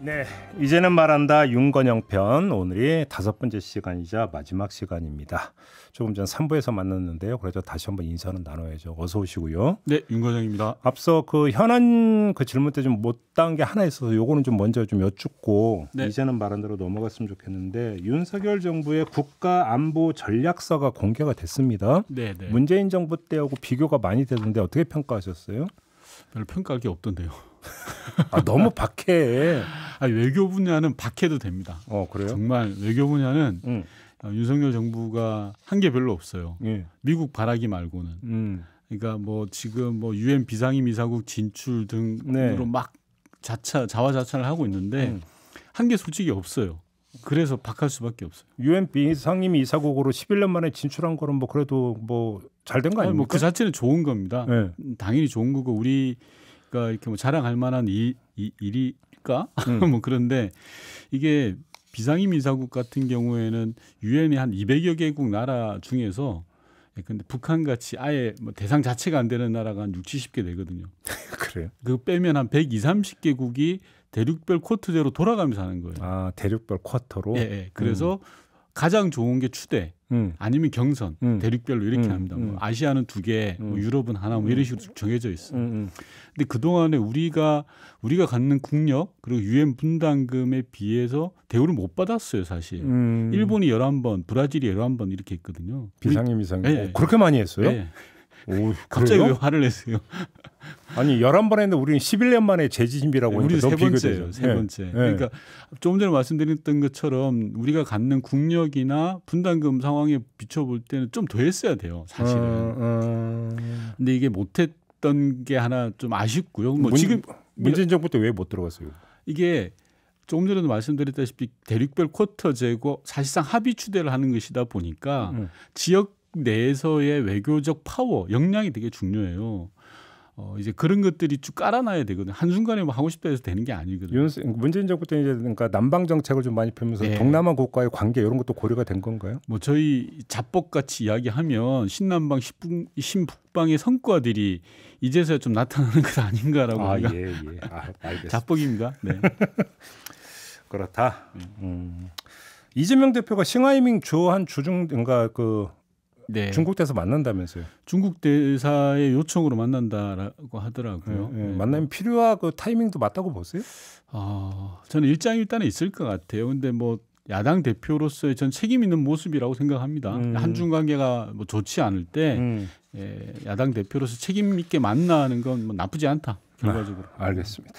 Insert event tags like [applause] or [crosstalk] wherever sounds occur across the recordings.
네, 이제는 말한다 윤건영 편 오늘이 다섯 번째 시간이자 마지막 시간입니다. 조금 전 3부에서 만났는데요. 그래서 다시 한번 인사는 나눠야죠. 어서 오시고요. 네, 윤건영입니다. 앞서 그 현안 그 질문 때 좀 못다한 게 하나 있어서 요거는 좀 먼저 좀 여쭙고 네. 이제는 말한대로 넘어갔으면 좋겠는데 윤석열 정부의 국가 안보 전략서가 공개가 됐습니다. 네, 네. 문재인 정부 때하고 비교가 많이 되는데 어떻게 평가하셨어요? 별 평가할 게 없던데요. 아, 너무 박해. [laughs] 아, 외교 분야는 박해도 됩니다. 어, 그래요? 정말 외교 분야는 음. 어, 윤석열 정부가 한 게 별로 없어요. 예. 미국 바라기 말고는. 음. 그러니까 뭐 지금 뭐 유엔 비상임 이사국 진출 등으로 네. 막 자차 자화자찬을 하고 있는데 음. 한게 솔직히 없어요. 그래서 박할 수밖에 없어요. 유엔 비상임 이사국으로 11년 만에 진출한 거는 뭐 그래도 뭐 잘 된거 뭐 그 아닙니까? 뭐그 자체는 좋은 겁니다. 네. 당연히 좋은 거고 우리 그러니까 이렇게 뭐 자랑할 만한 이, 이 일일까? 음. [laughs] 뭐 그런데 이게 비상임 이사국 같은 경우에는 유엔의 한 200여 개국 나라 중에서 예, 근데 북한 같이 아예 뭐 대상 자체가 안 되는 나라가 한 6, 70개 되거든요. [laughs] 그래요? 그 빼면 한 100, 2, 30개국이 대륙별 쿼터제로 돌아가면서 하는 거예요. 아, 대륙별 쿼터로? 예, 예. 그래서 음. 가장 좋은 게 추대 음. 아니면 경선 음. 대륙별로 이렇게 합니다. 음. 뭐 음. 아시아는 두 개, 음. 뭐 유럽은 하나 뭐 이런 식으로 정해져 있어요. 근데 그 동안에 우리가 우리가 갖는 국력 그리고 유엔 분담금에 비해서 대우를 못 받았어요 사실. 일본이 열한 번 브라질이 열한 번 이렇게 했거든요. 비상임 이상. 네. 예, 예. 어, 그렇게 많이 했어요? 네. 오, 갑자기 왜 화를 내세요? [laughs] 아니 열한 번 했는데 우리는 십일 년 만에 재지진비라고 우리 세번째죠요세 네. 번째. 네. 그러니까 조금 전에 말씀드렸던 것처럼 우리가 갖는 국력이나 분담금 상황에 비춰볼 때는 좀 더 했어야 돼요. 사실은. 음, 음. 근데 이게 못했던 게 하나 좀 아쉽고요. 뭐 문, 지금 민재인 정부 때 왜 못 들어갔어요? 이게 조금 전에도 말씀드렸다시피 대륙별 쿼터 제고 사실상 합의 추대를 하는 것이다 보니까 음. 지역 내에서의 외교적 파워, 역량이 되게 중요해요. 어, 이제 그런 것들이 쭉 깔아놔야 되거든. 요 한순간에 뭐 하고 싶다 해서 되는 게 아니거든. 요 그러니까 문재인 정부 때 이제 그러니까 남방 정책을 좀 많이 펴면서 네. 동남아 국가의 관계 이런 것도 고려가 된 건가요? 뭐 저희 자뻑 같이 이야기하면 신남방 신북, 신북방의 성과들이 이제서야 좀 나타나는 것 아닌가라고 아, 우리 예, 예. 아, 알겠습니다. 자뻑입니다. 네. [laughs] 그렇다. 네. 음. 이재명 대표가 싱하이밍 주 한 주중 그러니까 그 네. 중국 대사 만난다면서요? 중국 대사의 요청으로 만난다라고 하더라고요. 네, 네. 네. 만나면 필요하고 그 타이밍도 맞다고 보세요? 아, 저는 일장일단에 있을 것 같아요. 근데 뭐 야당 대표로서의 전 책임 있는 모습이라고 생각합니다. 음. 한중 관계가 뭐 좋지 않을 때 음. 예, 야당 대표로서 책임 있게 만나는 건뭐 나쁘지 않다. 아, 결과적으로. 아, 알겠습니다.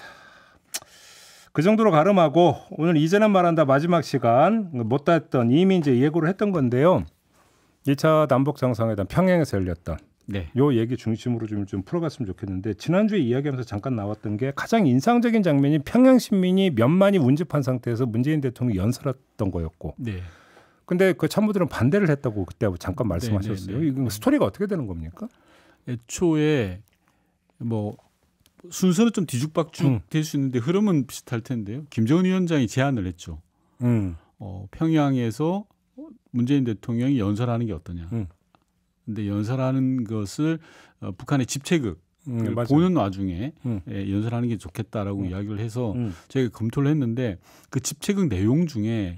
그 정도로 가름하고 오늘 이제는 말한다 마지막 시간 그 못다 했던 이미 이제 예고를 했던 건데요. 2차 남북 정상회담 평양에서 열렸던 네. 요 얘기 중심으로 좀, 좀 풀어갔으면 좋겠는데 지난주에 이야기하면서 잠깐 나왔던 게 가장 인상적인 장면이 평양 시민이 몇만이 운집한 상태에서 문재인 대통령이 연설했던 거였고 네. 근데 그 참모들은 반대를 했다고 그때 잠깐 네, 네, 말씀하셨어요. 네. 이 스토리가 어떻게 되는 겁니까? 애초에 뭐 순서는 좀 뒤죽박죽 음. 될수 있는데 흐름은 비슷할 텐데요. 김정은 위원장이 제안을 했죠. 음. 어, 평양에서 문재인 대통령이 연설하는 게 어떠냐. 음. 근데 연설하는 것을 어, 북한의 집체극 음, 음 보는 와중에 음. 예, 연설하는 게 좋겠다라고 음. 이야기를 해서 저희가 음. 검토를 했는데 그 집체극 내용 중에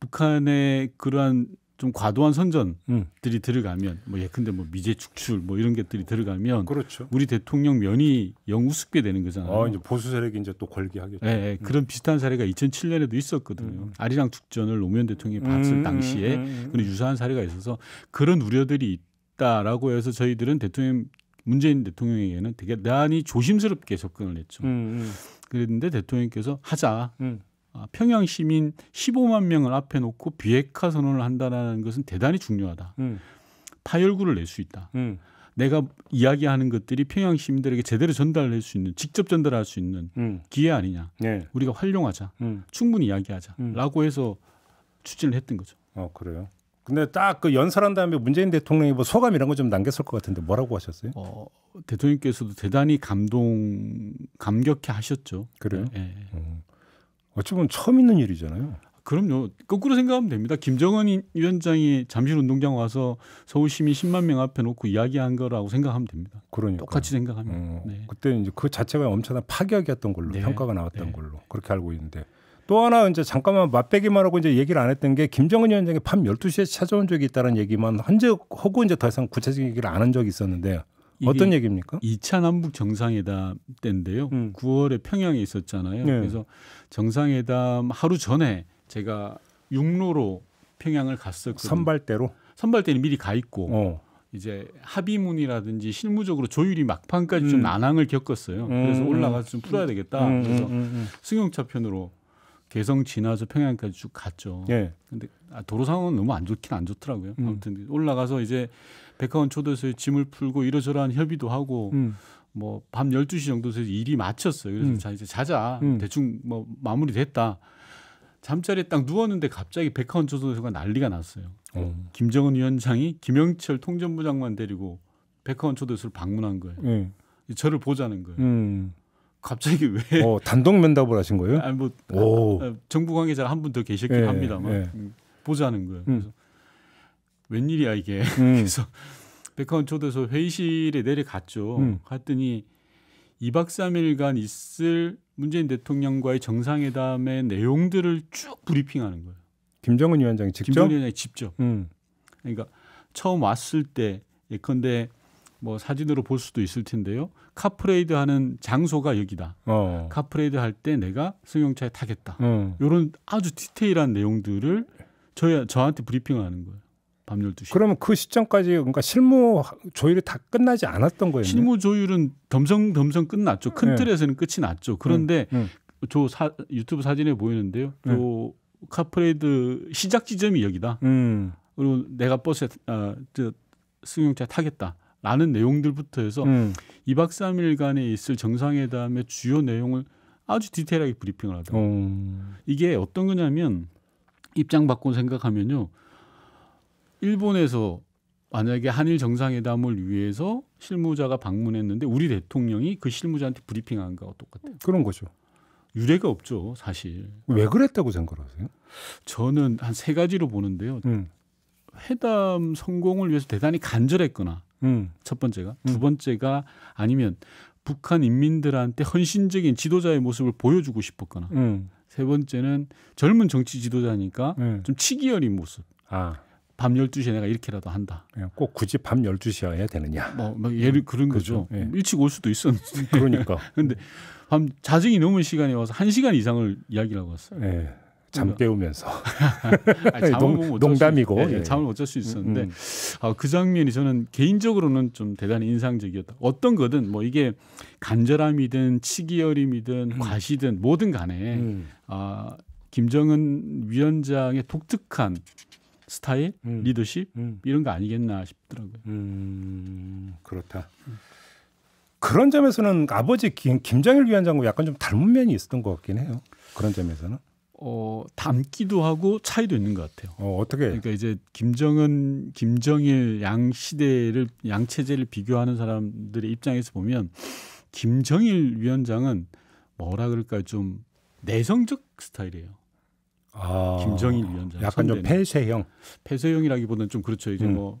북한의 그러한 좀 과도한 음. 선전들이 음. 들어가면 뭐 예컨대 뭐 미제 축출 뭐 이런 것들이 들어가면 그렇죠. 우리 대통령 면이 영우습게 되는 거잖아요. 아, 이제 보수 세력이 이제 또 걸게 하겠죠. 네, 음. 그런 비슷한 사례가 2007년에도 있었거든요. 음. 아리랑 축전을 노무현 대통령이 봤을 음, 음, 당시에 그런 유사한 사례가 있어서 그런 우려들이 있다라고 해서 저희들은 대통령 문재인 대통령에게는 되게 난이 조심스럽게 접근을 했죠. 그런데 대통령께서 하자. 아, 평양 시민 15만 명을 앞에 놓고 비핵화 선언을 한다는 것은 대단히 중요하다. 음. 파열구를 낼 수 있다. 음. 내가 이야기하는 것들이 평양 시민들에게 제대로 전달할 수 있는 직접 전달할 수 있는 음. 기회 아니냐. 네. 우리가 활용하자. 음. 충분히 이야기하자라고 음. 해서 추진을 했던 거죠. 어 그래요. 근데 딱 그 연설한 다음에 문재인 대통령이 뭐 소감 이런 거 좀 남겼을 것 같은데 뭐라고 하셨어요? 어, 대통령께서도 대단히 감동 감격해 하셨죠. 그래요. 네. 음. 어찌 보면 처음 있는 일이잖아요. 그럼요. 거꾸로 생각하면 됩니다. 김정은 위원장이 잠실운동장 와서 서울 시민 10만 명 앞에 놓고 이야기한 거라고 생각하면 됩니다. 그러니까 똑같이 생각하면. 음, 네. 그때 이제 그 자체가 엄청난 파격이었던 걸로 네. 평가가 나왔던 네. 걸로 그렇게 알고 있는데 또 하나 이제 잠깐만 맛배기만 하고 이제 얘기를 안 했던 게 김정은 위원장이 밤 12시에 찾아온 적이 있다는 얘기만 한적 하고 이제 더 이상 구체적인 얘기를 안 한 적이 있었는데 어떤 얘기입니까? 2차 남북 정상회담 때인데요. 음. 9월에 평양에 있었잖아요. 네. 그래서 정상회담 하루 전에 제가 육로로 평양을 갔었거든요. 선발대로? 선발대는 미리 가 있고 어. 이제 합의문이라든지 실무적으로 조율이 막판까지 음. 좀 난항을 겪었어요. 음, 그래서 음. 올라가서 좀 풀어야 되겠다. 음, 음, 그래서 승용차 편으로 개성 지나서 평양까지 쭉 갔죠. 예. 근데 아, 도로 상황은 너무 안 좋긴 안 좋더라고요. 음. 아무튼 올라가서 이제 백화원 초대소에 짐을 풀고 이러저러한 협의도 하고 음. 뭐밤 12시 정도에서 일이 마쳤어요. 그래서 음. 자 이제 자자. 음. 대충 뭐 마무리됐다. 잠자리에 딱 누웠는데 갑자기 백화원 초대소가 난리가 났어요. 어. 김정은 위원장이 김영철 통전부 장관 데리고 백화원 초대소를 방문한 거예요. 예. 저를 보자는 거예요. 음. 갑자기 왜 어, 단독 면담을 하신 거예요? 아니 뭐 오. 아, 정부 관계자한분 더 계셨긴 예, 합니다만 예. 음, 보자는 거예요. 음. 그래서 음. 웬일이야 이게. 음. [laughs] 그래서 백화원 초대서 회의실에 내려갔죠. 음. 갔더니 2박 3일간 있을 문재인 대통령과의 정상회담의 내용들을 쭉 브리핑하는 거예요. 김정은 위원장이 직접? 김정은 위원장이 직접. 음. 그러니까 처음 왔을 때 예컨대 뭐 사진으로 볼 수도 있을 텐데요. 카프레이드 하는 장소가 여기다. 어. 카프레이드 할 때 내가 승용차에 타겠다. 어. 이런 아주 디테일한 내용들을 저희 저한테 브리핑하는 을 거예요. 밤 12시. 그러면 그 시점까지 그러니까 실무 조율이 다 끝나지 않았던 거예요. 실무 조율은 덤성덤성 끝났죠. 큰 네. 틀에서는 끝이 났죠. 그런데 음, 음. 저 사, 유튜브 사진에 보이는데요. 음. 카프레이드 시작 지점이 여기다. 음. 그리고 내가 버스에 어, 저 승용차 타겠다. 라는 내용들부터 해서 음. 2박 3일간에 있을 정상회담의 주요 내용을 아주 디테일하게 브리핑을 하더라고요. 음. 이게 어떤 거냐면 입장 바꾼 생각하면요. 일본에서 만약에 한일 정상회담을 위해서 실무자가 방문했는데 우리 대통령이 그 실무자한테 브리핑한 거와 똑같아요. 그런 거죠. 유례가 없죠, 사실. 왜 그랬다고 생각하세요? 저는 한 세 가지로 보는데요. 음. 회담 성공을 위해서 대단히 간절했거나 음, 첫 번째가 음. 두 번째가 아니면 북한 인민들한테 헌신적인 지도자의 모습을 보여주고 싶었거나 음. 세 번째는 젊은 정치 지도자니까 음. 네. 좀치기어린 모습. 아. 밤 12시에 내가 이렇게라도 한다. 예, 꼭 굳이 밤1 2시에해야 되느냐. 뭐, 뭐 예를 그런 그죠 거죠. 예. 일찍 올 수도 있었는데. 그러니까. [laughs] 근데 밤 자정이 넘은 시간에 와서 1시간 이상을 이야기를 하고 왔어요. 예. 잠 음. 깨우면서 [laughs] 아니, 농, 농담이고 수, 예, 예. 잠을 어쩔 수 있었는데 음, 음. 아, 그 장면이 저는 개인적으로는 좀 대단히 인상적이었다. 어떤 거든 뭐 이게 간절함이든 치기열임이든 음. 과시든 뭐든 간에 음. 아, 김정은 위원장의 독특한 스타일, 음. 리더십 이런 거 아니겠나 싶더라고요. 그렇다. 그런 점에서는 아버지 김, 김정일 위원장과 약간 좀 닮은 면이 있었던 것 같긴 해요. 그런 점에서는. 어, 닮기도 하고 차이도 있는 것 같아요. 어, 어떻게? 그러니까 이제 김정은, 김정일 양 시대를 양 체제를 비교하는 사람들의 입장에서 보면 김정일 위원장은 뭐라 그럴까 좀 내성적 스타일이에요. 아, 김정일 위원장. 약간 좀 폐쇄형. 폐쇄형이라기보다는 좀 그렇죠. 이제 음. 뭐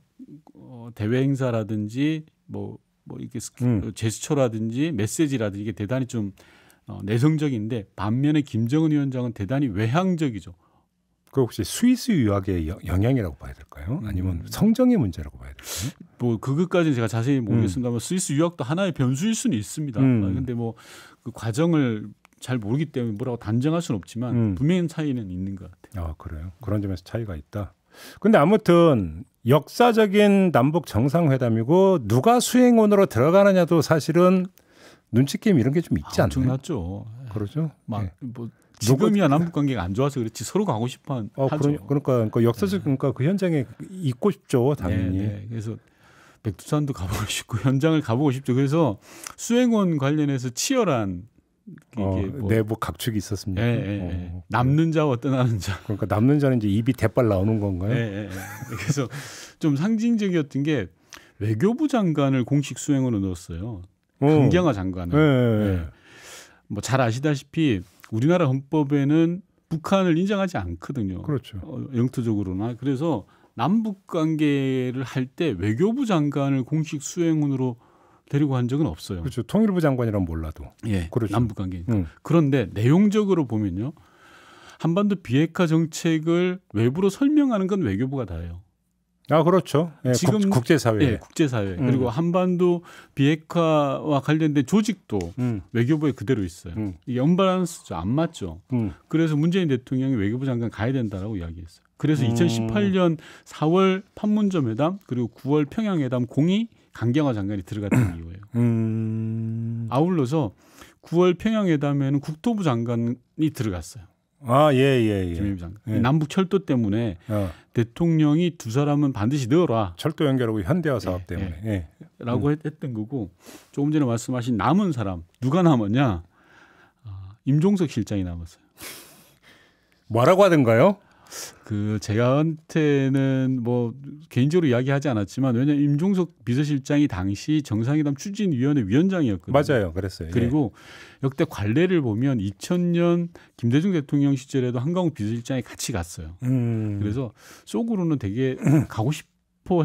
어, 대외 행사라든지 뭐뭐 뭐 이렇게 음. 어, 제스처라든지 메시지라든지 이게 대단히 좀 어, 내성적인데 반면에 김정은 위원장은 대단히 외향적이죠. 그 혹시 스위스 유학의 영향이라고 봐야 될까요? 음. 아니면 성정의 문제라고 봐야 될까요? 뭐 그것까지는 제가 자세히 음. 모르겠습니다만 음. 스위스 유학도 하나의 변수일 수는 있습니다. 음. 아, 근데 뭐 그 과정을 잘 모르기 때문에 뭐라고 단정할 수는 없지만 음. 분명히 차이는 있는 것 같아요. 아 그래요? 그런 점에서 차이가 있다. 근데 아무튼 역사적인 남북 정상회담이고 누가 수행원으로 들어가느냐도 사실은 눈치 게임 이런 게 좀 있지 않나요? 엄청났죠. 그러죠. 막뭐 네. 뭐 지금이야 남북 관계가 안 좋아서 그렇지 서로 가고 싶어 한, 어, 하죠. 그러, 니까 그러니까, 그러니까 역사적 네. 그러니까 그 현장에 있고 싶죠 당연히. 네, 네, 그래서 백두산도 가보고 싶고 현장을 가보고 싶죠. 그래서 수행원 관련해서 치열한 어, 뭐 내부 각축이 있었습니다. 예, 예, 예. 어. 네. 남는 자와 떠나는 자. 그러니까 남는 자는 이제 입이 대빨 나오는 건가요? 예, 예, 예. 그래서 좀 상징적이었던 게 외교부 장관을 공식 수행으로 원 넣었어요. 강경화 어. 장관을 네. 예. 뭐잘 아시다시피 우리나라 헌법에는 북한을 인정하지 않거든요. 그렇죠. 어, 영토적으로나 그래서 남북 관계를 할 때 외교부 장관을 공식 수행원으로 데리고 간 적은 없어요. 그렇죠. 통일부 장관이란 몰라도. 예. 그렇죠. 남북 관계니까. 음. 그런데 내용적으로 보면요. 한반도 비핵화 정책을 외부로 설명하는 건 외교부가 다예요. 아 그렇죠. 예, 지금 국제 사회, 예, 국제 사회 음. 그리고 한반도 비핵화와 관련된 조직도 음. 외교부에 그대로 있어요. 음. 이게 언밸런스죠, 안 맞죠. 음. 그래서 문재인 대통령이 외교부 장관 가야 된다라고 이야기했어요. 그래서 2018년 4월 음. 판문점 회담 그리고 9월 평양 회담 공이 강경화 장관이 들어갔던 음. 이유예요. 아울러서 9월 평양 회담에는 국토부 장관이 들어갔어요. 아, 예, 예, 예. 김일부 장 예. 남북 철도 때문에 어. 대통령이 두 사람은 반드시 넣어라. 철도 연결하고 현대화 사업 예, 때문에. 예. 예. 라고 음. 했던 거고 조금 전에 말씀하신 남은 사람 누가 남았냐? 아, 임종석 실장이 남았어요. 뭐라고 하던가요? 그 제가한테는 뭐 개인적으로 이야기하지 않았지만 왜냐 임종석 비서실장이 당시 정상회담 추진위원회 위원장이었거든요. 맞아요, 그랬어요. 그리고 예. 역대 관례를 보면 2000년 김대중 대통령 시절에도 한강욱 비서실장이 같이 갔어요. 음. 그래서 속으로는 되게 [clears throat] 가고 싶.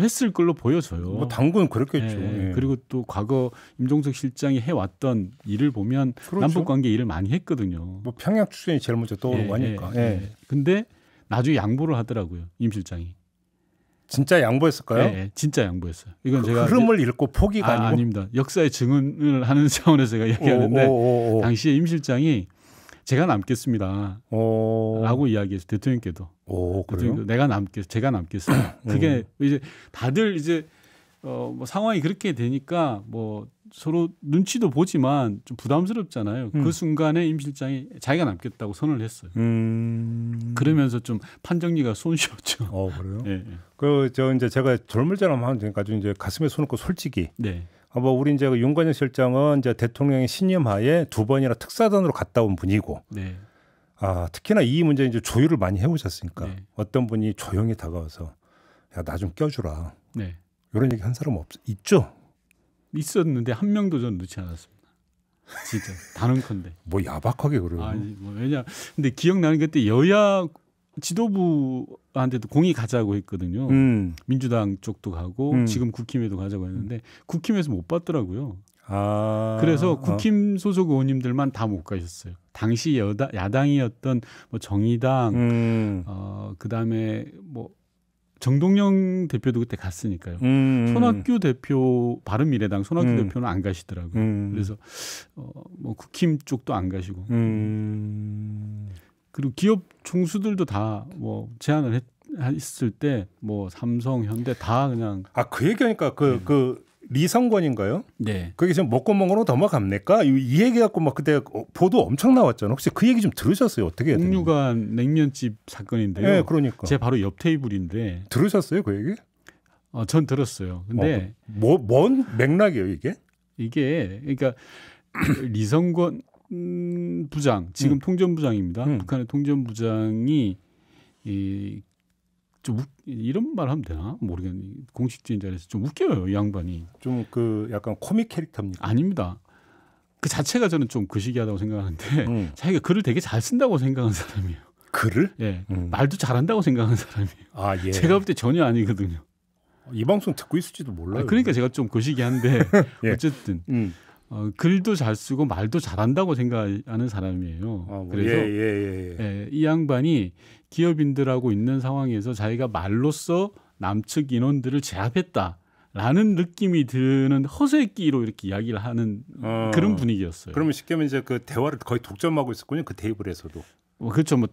했을 걸로 보여져요. 뭐당국 그렇겠죠. 예, 예. 그리고 또 과거 임종석 실장이 해왔던 일을 보면 그렇죠. 남북 관계 일을 많이 했거든요. 뭐 평양 추진이 제일 먼저 떠오르고 예, 하니까. 예, 예. 예. 근데 나중에 양보를 하더라고요. 임 실장이. 진짜 양보했을까요? 네, 진짜 양보했어요. 이건 그 제가 흐름을 읽고 포기가 아, 닙니다 역사의 증언을 하는 [laughs] 차원에서 제가 이야기하는데 당시에 임 실장이 제가 남겠습니다. 라고 이야기했어요 대통령께도. 오, 대통령 내가 남겠, 제가 남겠어요. 음. 그게 이제 다들 이제 어, 뭐 상황이 그렇게 되니까 뭐 서로 눈치도 보지만 좀 부담스럽잖아요. 그 음. 그 순간에 임 실장이 자기가 남겠다고 선을 했어요. 음. 그러면서 좀 판정리가 손쉬웠죠. 어 그래요? 예, 예. 그저 이제 제가 젊을 때나면 하면 되니까 좀 이제 가슴에 손을 꽂고 솔직히. 네. 아뭐 우리 이제 그 윤건영 실장은 이제 대통령의 신임하에 두 번이나 특사단으로 갔다 온 분이고. 네. 아 특히나 이 문제 이제 조율을 많이 해오셨으니까 네. 어떤 분이 조용히 다가와서 야 나 좀 껴주라. 네. 이런 얘기 한 사람 없 있죠. 있었는데 한 명도 전 넣지 않았습니다. 진짜 단언컨대. [laughs] 뭐 야박하게 그래요. 아니 뭐 왜냐 근데 기억나는 게 그때 여야 지도부한테도 공이 가자고 했거든요. 음. 민주당 쪽도 가고 음. 지금 국힘에도 가자고 했는데 국힘에서 못 받더라고요. 아. 그래서 아. 국힘 소속 의원님들만 다 못 가셨어요. 당시 여다, 야당이었던 뭐 정의당, 음. 어, 그 다음에 뭐 정동영 대표도 그때 갔으니까요. 음, 음. 손학규 대표 바른미래당 손학규 음. 대표는 안 가시더라고요. 음. 그래서 어뭐 국힘 쪽도 안 가시고 음. 그리고 기업 총수들도 다 뭐 제안을 했, 했을 때 뭐 삼성 현대 다 그냥 아그 얘기하니까 그그 그, 네. 그 리성권인가요? 네. 그게 지금 먹고먹으로 넘어갑니까? 이, 이 얘기 갖고 막 그때 어, 보도 엄청 나왔잖아요. 혹시 그 얘기 좀 들으셨어요? 어떻게 옥류관 냉면집 사건인데요. 네, 그러니까. 제 바로 옆 테이블인데 들으셨어요, 그 얘기? 어, 전 들었어요. 근데 어, 그 뭐, 뭔 맥락이에요, 이게? 이게 그러니까 [clears throat] 리성권 부장 지금 음. 통전부장입니다. 음. 북한의 통전부장이 이좀 웃, 이런 말 하면 되나 모르겠네 공식적인 자리에서 좀 웃겨요 이 양반이 좀 그 약간 코믹 캐릭터입니까? 아닙니다. 그 자체가 저는 좀 그시기하다고 생각하는데 음. [laughs] 자기가 글을 되게 잘 쓴다고 생각하는 사람이에요. 글을? 예. 음. 말도 잘한다고 생각하는 사람이에요. 아 예. 제가 볼 때 전혀 아니거든요. 이 방송 듣고 있을지도 몰라요. 아 그러니까 제가 좀 거시기 그 한데 [laughs] 예. 어쨌든 음. 어, 글도 잘 쓰고 말도 잘한다고 생각하는 사람이에요. 아, 뭐, 그래서 예, 예, 예, 예. 예 이 양반이 기업인들하고 있는 상황에서 자기가 말로써 남측 인원들을 제압했다. 라는 느낌이 드는 허세끼로 이렇게 이야기를 하는 어, 그런 분위기였어요. 그러면 쉽게 말해서 그 대화를 거의 독점하고 있었군요. 그 테이블에서도. 뭐 그렇죠. 뭐,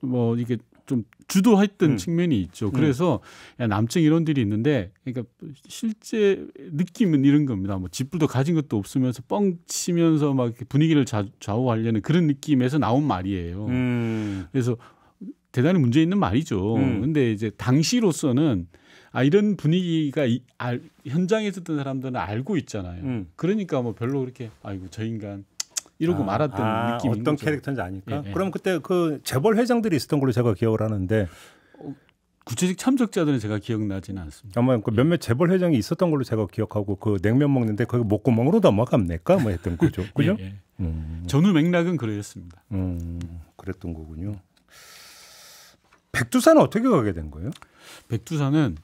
뭐 이게 좀 주도했던 음. 측면이 있죠. 음. 그래서 음. 남측 이런들이 있는데 그러니까 실제 느낌은 이런 겁니다. 뭐집불도 가진 것도 없으면서 뻥 치면서 막 분위기를 좌우하려는 그런 느낌에서 나온 말이에요. 음. 그래서 대단히 문제 있는 말이죠. 음. 근데 이제 당시로서는 아 이런 분위기가 이, 알, 현장에 있었던 사람들은 알고 있잖아요. 음. 그러니까 뭐 별로 그렇게 아이고 저 인간 이러고 아, 말았던 아, 느낌이 어떤 거죠. 캐릭터인지 아니까. 예, 예. 그럼 그때 그 재벌 회장들이 있었던 걸로 제가 기억을 하는데 어, 구체적 참석자들은 제가 기억나지는 않습니다. 아마 그 몇몇 예. 재벌 회장이 있었던 걸로 제가 기억하고 그 냉면 먹는데 거기 목구멍으로 넘어갑니까? 뭐 했던 거죠. [laughs] 그죠? 예, 예. 음. 전후 맥락은 그러습니다 음, 그랬던 거군요. 백두산은 어떻게 가게 된 거예요? 백두산은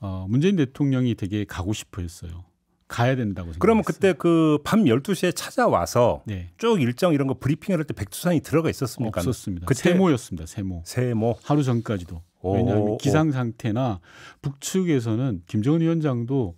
어, 문재인 대통령이 되게 가고 싶어 했어요. 가야 된다고 생각했 그러면 그때 그 밤 12시에 찾아와서 네. 쭉 일정 이런 거 브리핑을 할 때 백두산이 들어가 있었습니까? 없었습니다. 그 세모였습니다. 세모. 세모. 하루 전까지도. 오, 왜냐하면 기상 상태나 북측에서는 김정은 위원장도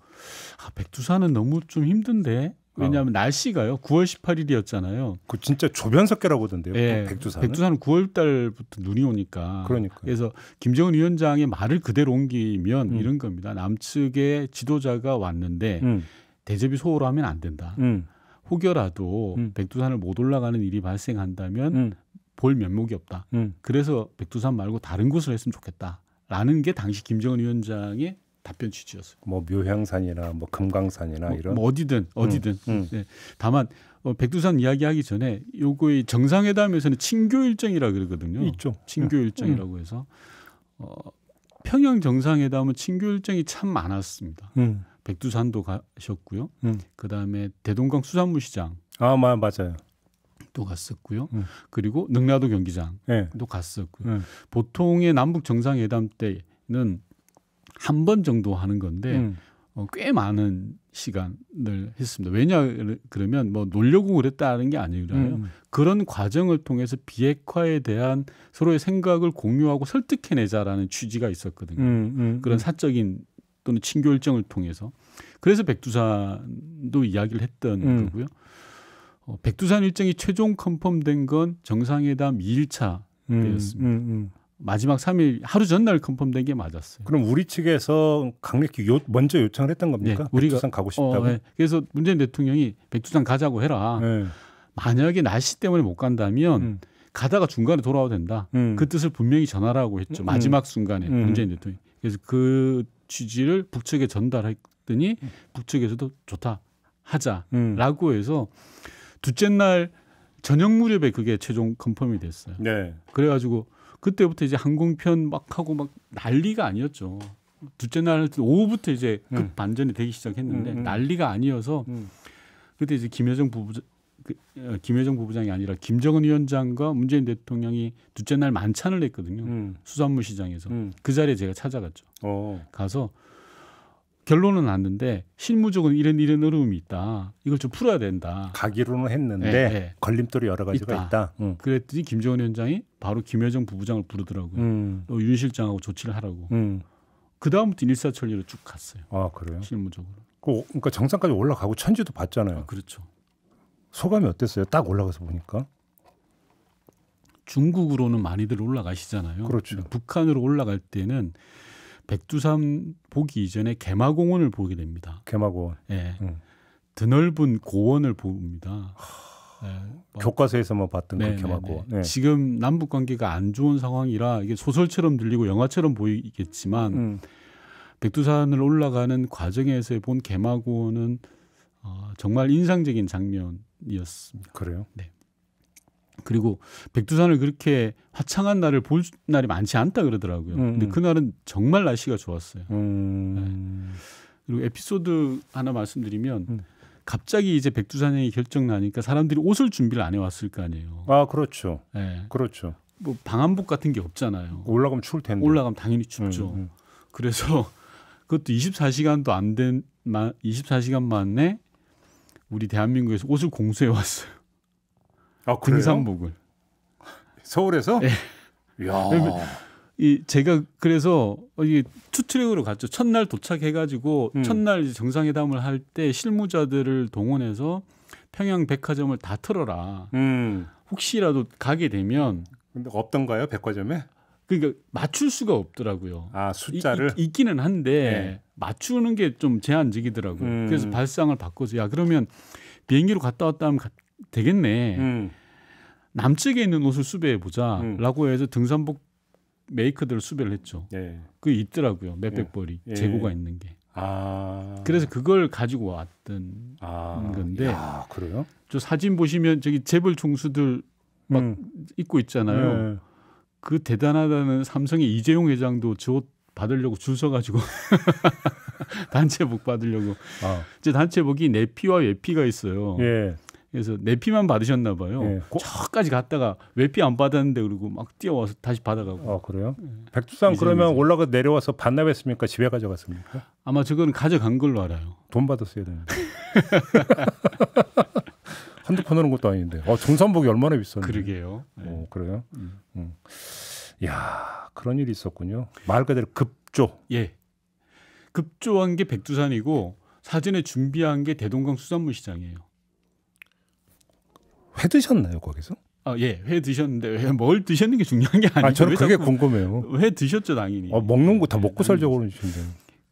아, 백두산은 너무 좀 힘든데 왜냐하면 어. 날씨가요. 9월 18일이었잖아요. 그 진짜 조변석계라고 던데요 네, 예. 백두산 백두산은 9월 달부터 눈이 오니까. 그러니까. 그래서 김정은 위원장의 말을 그대로 옮기면 음. 이런 겁니다. 남측의 지도자가 왔는데 음. 대접이 소홀하면 안 된다. 음. 혹여라도 음. 백두산을 못 올라가는 일이 발생한다면 음. 볼 면목이 없다. 음. 그래서 백두산 말고 다른 곳을 했으면 좋겠다라는 게 당시 김정은 위원장의 답변 취지였어요. 뭐 묘향산이나 뭐 금강산이나 뭐, 이런 뭐 어디든 음. 어디든. 음. 네. 다만 어, 백두산 이야기하기 전에 요거의 정상회담에서는 친교 일정이라 그러거든요. 있죠. 친교 일정이라고 해서 어, 평양 정상회담은 친교 일정이 참 많았습니다. 음. 백두산도 가셨고요. 음. 그다음에 대동강 수산물 시장. 아, 마, 맞아요. 또 갔었고요. 음. 그리고 능라도 경기장도 네. 갔었고요. 음. 보통의 남북 정상회담 때는 한 번 정도 하는 건데 음. 어, 꽤 많은 시간을 했습니다. 왜냐 그러면 뭐 놀려고 그랬다는 게 아니라요. 음. 그런 과정을 통해서 비핵화에 대한 서로의 생각을 공유하고 설득해내자라는 취지가 있었거든요. 음, 음, 그런 음. 사적인 또는 친교 일정을 통해서 그래서 백두산도 이야기를 했던 음. 거고요. 어, 백두산 일정이 최종 컨펌된 건 정상회담 2일차 음, 때였습니다. 음, 음. 마지막 3일 하루 전날 컨펌된 게 맞았어요. 그럼 우리 측에서 강력히 요, 먼저 요청을 했던 네, 겁니까? 네, 우리가, 백두산 가고 어, 싶다고. 어, 네. 그래서 문재인 대통령이 백두산 가자고 해라. 네. 만약에 날씨 때문에 못 간다면 음. 가다가 중간에 돌아와도 된다. 음. 그 뜻을 분명히 전하라고 했죠. 마지막 순간에 문재인 대통령. 이 그래서 그 취지를 북측에 전달했더니 음. 북측에서도 좋다 음. 하자라고 음. 해서 둘째 날 저녁 무렵에 그게 최종 컨펌이 됐어요. 네. 그래가지고 그때부터 이제 항공편 막 하고 막 난리가 아니었죠. 둘째 날 오후부터 이제 음. 급 반전이 되기 시작했는데 음 난리가 아니어서 그때 이제 김여정 부부 그, 어, 김여정 부부장이 아니라 김정은 위원장과 문재인 대통령이 둘째 날 만찬을 했거든요. 수산물 시장에서 그 자리에 제가 찾아갔죠. 오. 어. 가서 결론은 났는데 실무적으로 이런 이런 어려움이 있다. 이걸 좀 풀어야 된다. 가기로는 했는데 네, 네. 걸림돌이 여러 가지가 있다. 있다. 응. 그랬더니 김정은 위원장이 바로 김여정 부부장을 부르더라고요. 음. 어, 윤 실장하고 조치를 하라고. 음. 그 다음부터 일사천리로 쭉 갔어요. 아 그래요? 실무적으로. 그, 그러니까 정상까지 올라가고 천지도 봤잖아요. 아, 그렇죠. 소감이 어땠어요? 딱 올라가서 보니까. 중국으로는 많이들 올라가시잖아요. 그렇죠. 북한으로 올라갈 때는 백두산 보기 이전에 개마공원을 보게 됩니다. 개마공원. 예. 음. 드넓은 고원을 봅니다. 하... 예. 뭐 뭐 그 네, 뭐... 교과서에서만 봤던 네, 그 개마공원. 네. 네. 지금 남북 관계가 안 좋은 상황이라 이게 소설처럼 들리고 영화처럼 보이겠지만 음. 백두산을 올라가는 과정에서 본개마공원은 어, 정말 인상적인 장면이었습니다. 그래요? 네. 그리고 백두산을 그렇게 화창한 날을 볼 날이 많지 않다 그러더라고요. 음. 근데 그날은 정말 날씨가 좋았어요. 음. 네. 그리고 에피소드 하나 말씀드리면 음. 갑자기 이제 백두산행이 결정 나니까 사람들이 옷을 준비를 안 해왔을 거 아니에요. 아 그렇죠. 네. 그렇죠. 뭐 방한복 같은 게 없잖아요. 올라가면 추울 텐데. 올라가면 당연히 춥죠. 음, 음. 그래서 그것도 24시간도 안 된 24시간 만에 우리 대한민국에서 옷을 공수해 왔어요. 아, 등산복을. 서울에서? 네. 예. 야. 이 제가 그래서 이 투트랙으로 갔죠. 첫날 도착해가지고 음. 첫날 정상회담을 할 때 실무자들을 동원해서 평양 백화점을 다틀어라 음. 혹시라도 가게 되면. 근데 없던가요 백화점에? 그러니까 맞출 수가 없더라고요. 아 숫자를 이, 이, 있기는 한데 네. 맞추는 게 좀 제한적이더라고요. 음. 그래서 발상을 바꿔서 야 그러면 비행기로 갔다 왔다 하면 되겠네. 음. 남쪽에 있는 옷을 수배해 보자라고 음. 해서 등산복 메이커들을 수배를 했죠. 네. 그 있더라고요. 몇백 예. 벌이 예. 재고가 있는 게. 아. 그래서 그걸 가지고 왔던 아. 건데. 야, 그래요? 저 사진 보시면 저기 재벌 총수들 막 음. 입고 있잖아요. 네. 그 대단하다는 삼성의 이재용 회장도 저 옷 받으려고 줄 서가지고 [laughs] 단체복 받으려고. 아. 이제 단체복이 내피와 외피가 있어요. 예. 그래서 내피만 받으셨나 봐요. 예. 고... 저까지 갔다가 외피 안 받았는데 그리고 막 뛰어와서 다시 받아가고. 아 그래요? 예. 백두산 그러면 올라가 내려와서 반납했습니까? 집에 가져갔습니까? 아마 저건 가져간 걸로 알아요. 돈 받았어야 되는데. [laughs] 한두 번 하는 것도 아닌데. 어, 등산복이 얼마나 비싼데. 그러게요. 어, 네. 어, 그래요? 음. 음. 야 그런 일이 있었군요. 말 그대로 급조. 예. 급조한 게 백두산이고 사전에 준비한 게 대동강 수산물 시장이에요. 회 드셨나요 거기서? 아, 예, 회 드셨는데 뭘 드셨는 게 중요한 게 아니고 아, 저는 그게 궁금해요. 회 드셨죠 당연히. 아, 먹는 거다 예, 먹고 살자고 그러시는데.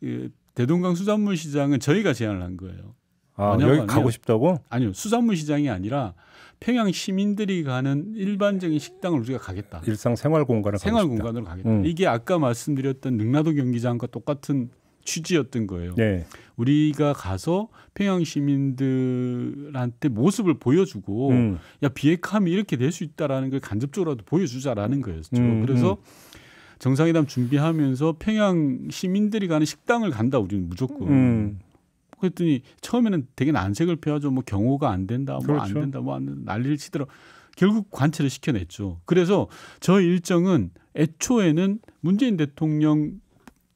그 대동강 수산물 시장은 저희가 제안을 한 거예요. 아, 여기 가고 싶다고? 아니요, 수산물 시장이 아니라 평양 시민들이 가는 일반적인 식당을 우리가 가겠다. 일상 생활 공간을 생활 공간으로 가겠다. 음. 이게 아까 말씀드렸던 능라도 경기장과 똑같은 취지였던 거예요. 네. 우리가 가서 평양 시민들한테 모습을 보여주고 음. 야 비핵함이 이렇게 될 수 있다라는 걸간접적으로도 보여주자라는 거였죠. 음, 음, 그래서 정상회담 준비하면서 평양 시민들이 가는 식당을 간다 우리는 무조건. 음. 그랬더니 처음에는 되게 난색을 표하죠. 뭐 경호가 안 된다, 뭐안 그렇죠. 된다, 뭐안 된다, 난리를 치더라. 결국 관찰을 시켜냈죠. 그래서 저 일정은 애초에는 문재인 대통령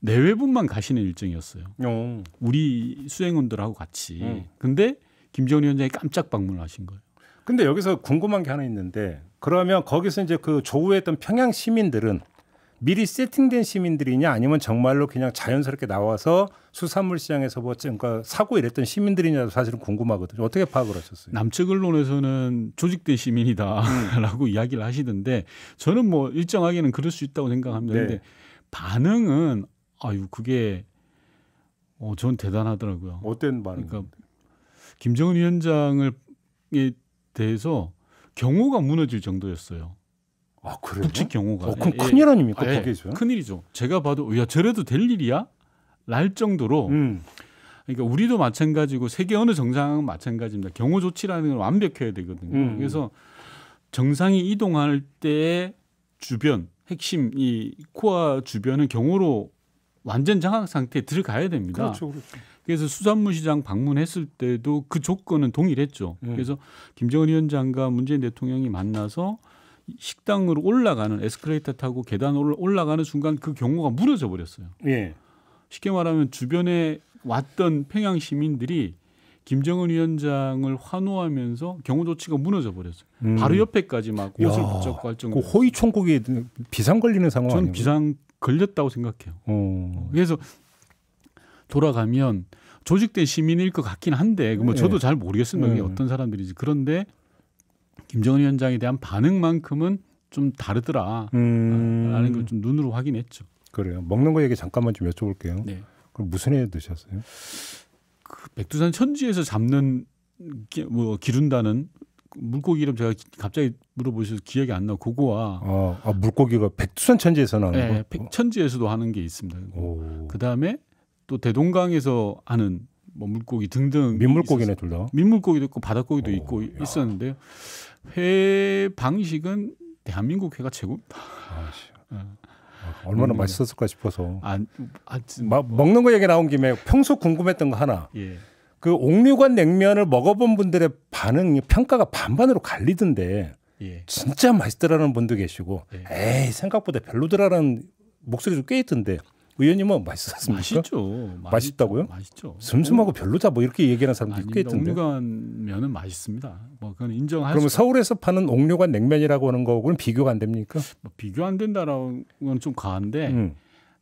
내외분만 가시는 일정이었어요. 오. 어. 우리 수행원들하고 같이. 음. 근데 김정은 위원장이 깜짝 방문을 하신 거예요. 근데 여기서 궁금한 게 하나 있는데 그러면 거기서 이제 그 조우했던 평양 시민들은 미리 세팅된 시민들이냐 아니면 정말로 그냥 자연스럽게 나와서 수산물 시장에서 뭐 그러니까 사고 이랬던 시민들이냐 사실은 궁금하거든요. 어떻게 파악을 하셨어요? 남측 언론에서는 조직된 시민이다라고 음. 이야기를 하시던데 저는 뭐 일정하게는 그럴 수 있다고 생각합니다. 네. 근데 반응은 아유 그게 어, 전 대단하더라고요. 어떤 반응? 그러니까 김정은 위원장을 대해서 경호가 무너질 정도였어요. 아 그래요? 북측 경호가. 어, 그럼 예, 예. 큰일 아닙니까? 아, 예, 북에서? 큰일이죠. 제가 봐도 야 저래도 될 일이야? 날 정도로. 음. 그러니까 우리도 마찬가지고 세계 어느 정상은 마찬가지입니다. 경호 조치라는 건 완벽해야 되거든요. 음. 그래서 정상이 이동할 때 주변 핵심 이코어 주변은 경호로 완전 장악 상태에 들어가야 됩니다. 그렇죠, 그렇죠. 그래서 수산물 시장 방문했을 때도 그 조건은 동일했죠. 네. 그래서 김정은 위원장과 문재인 대통령이 만나서 식당으로 올라가는 에스컬레이터 타고 계단으로 올라가는 순간 그 경로가 무너져 버렸어요. 예. 쉽게 말하면 주변에 왔던 평양 시민들이 김정은 위원장을 환호하면서 경호 조치가 무너져 버렸어요. 음. 바로 옆에까지 막 옷을 붙잡고 할 정도. 그 호위 총국이 비상 걸리는 상황. 저는 비상 걸렸다고 생각해요. 어. 그래서 돌아가면 조직된 시민일 것 같긴 한데 그 뭐 네. 저도 잘 모르겠습니다. 네. 어떤 사람들이지. 그런데 김정은 위원장에 대한 반응만큼은 좀 다르더라라는 음... 걸좀 눈으로 확인했죠. 그래요. 먹는 거 얘기 잠깐만 좀 여쭤볼게요. 네. 그럼 무슨 해 드셨어요? 그 백두산 천지에서 잡는 뭐 기른다는 물고기 이름 제가 갑자기 물어보셔서 기억이 안 나고 고거와 아, 아 물고기가 백두산 천지에서 나는 네, 백 천지에서도 하는 게 있습니다. 그다음에 또 대동강에서 하는 뭐 물고기 등등 민물고기네 둘 다. 민물고기도 있고 바닷고기도 오, 있고 야. 있었는데요. 회 방식은 대한민국 회가 최고입다 아, [laughs] 네. 아, 얼마나 음. 맛있었을까 싶어서. 아, 아, 뭐. 먹는 거 얘기 나온 김에 평소 궁금했던 거 하나. 예. 그 옥류관 냉면을 먹어본 분들의 반응이 평가가 반반으로 갈리던데 예. 진짜 맛있더라는 분도 계시고 예. 에이 생각보다 별로더라는 목소리도 꽤 있던데 의원님은 맛있었습니까? 맛있죠. 맛있다고요? 맛있죠. 슴슴하고 별로다 뭐 이렇게 얘기하는 사람도 꽤 있던데. 옥류관면은 맛있습니다. 뭐 그건 인정할. 그러면 서울에서 파는 옥류관 냉면이라고 하는 거고는 비교가 안 됩니까? 뭐 비교 안 된다라는 건 좀 과한데 음.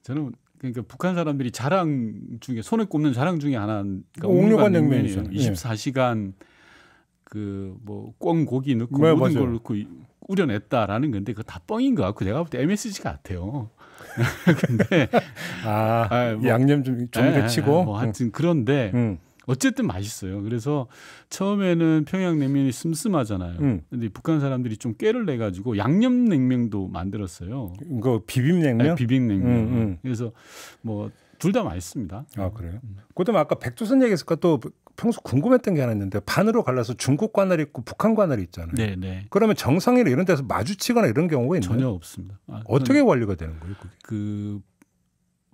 저는 그러니까 북한 사람들이 자랑 중에 손에 꼽는 자랑 중에 하나가 그러니까 옥류관 냉면이죠 24시간 예. 그뭐꿩 고기 넣고 네, 모든 맞아요. 걸 넣고 우려냈다라는 건데 그거 다 뻥인 것 같고 내가 볼 때 MSG 같아요. [laughs] 근데 아, 아 뭐, 양념 좀 좀더 예, 치고 예, 뭐 하여튼 그런데 음. 어쨌든 맛있어요. 그래서 처음에는 평양냉면이 슴슴하잖아요. 음. 근데 북한 사람들이 좀 깨를 내 가지고 양념냉면도 만들었어요. 그 비빔냉면? 네, 아 비빔냉면. 음, 음. 그래서 뭐 둘 다 맛있습니다. 아 그래요? 음. 그다음 아까 백두산 얘기했을까 또 평소 궁금했던 게 하나 있는데 반으로 갈라서 중국 관할이 있고 북한 관할이 있잖아요. 네, 네. 그러면 정상회를 이런 데서 마주치거나 이런 경우가 있나요? 전혀 없습니다. 아, 어떻게 관리가 되는 거예요? 그게? 그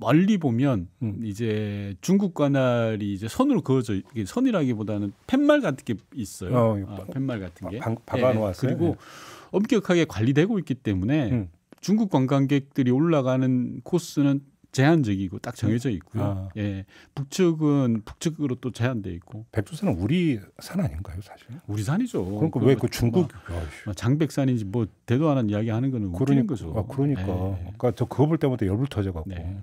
멀리 보면 음. 이제 중국 관할이 이제 선으로 그어져 이게 선이라기보다는 팻말 같은 게 있어요. 어, 아, 팻말 같은 게 박, 아놓았어요 예, 그리고 예. 엄격하게 관리되고 있기 때문에 음. 중국 관광객들이 올라가는 코스는 제한적이고 딱 정해져 있고요. 아. 예, 북측은 북측으로 또 제한돼 있고. 백두산은 우리 산 아닌가요, 사실? 우리 산이죠. 그러니까 왜그 그 중국 뭐, 아, 뭐 장백산인지 뭐 대도 하는 이야기하는 거는 그러니, 웃기는 그러니까, 거죠. 아, 그러니까. 예, 예. 그러니까 저 그거 볼 때마다 열불 터져갖고. 네.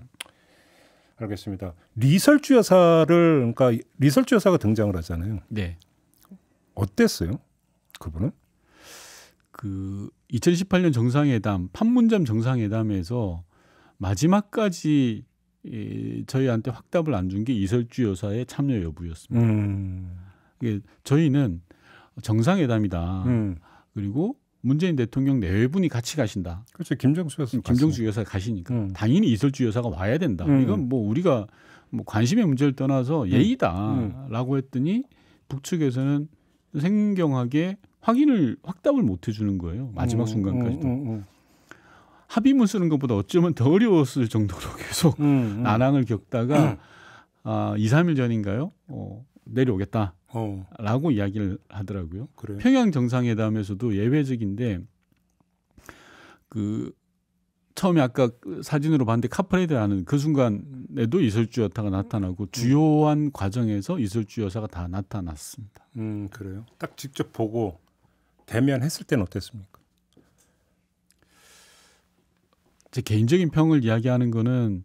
알겠습니다. 리설주 여사를 그러니까 리설주 여사가 등장을 하잖아요. 네. 어땠어요? 그분은? 그 2018년 정상회담 판문점 정상회담에서 마지막까지 이, 예, 저희한테 확답을 안 준 게 이설주 여사의 참여 여부였습니다. 음. 이게 저희는 정상회담이다. 음. 그리고 문재인 대통령 내외분이 네 같이 가신다. 그렇죠. 김정수 여사. 음, 김정수 여사 가시니까 음. 당연히 이설주 여사가 와야 된다. 음. 이건 뭐 우리가 뭐 관심의 문제를 떠나서 음. 예의다라고 했더니 북측에서는 생경하게 확인을 확답을 못 해주는 거예요. 마지막 음, 순간까지도. 합의문 쓰는 것보다 어쩌면 더 어려웠을 정도로 [laughs] 계속 난항을 겪다가 아, 2, 3일 전인가요? 어, 내려오겠다. 어. 라고 이야기를 하더라고요. 그래 평양 정상회담에서도 예외적인데 그 처음에 아까 사진으로 봤는데 카프레드 라는그 순간에도 이설주 여사가 나타나고 음. 주요한 과정에서 이설주 여사가 다 나타났습니다. 음 그래요. 딱 직접 보고 대면했을 때는 어땠습니까? 제 개인적인 평을 이야기하는 거는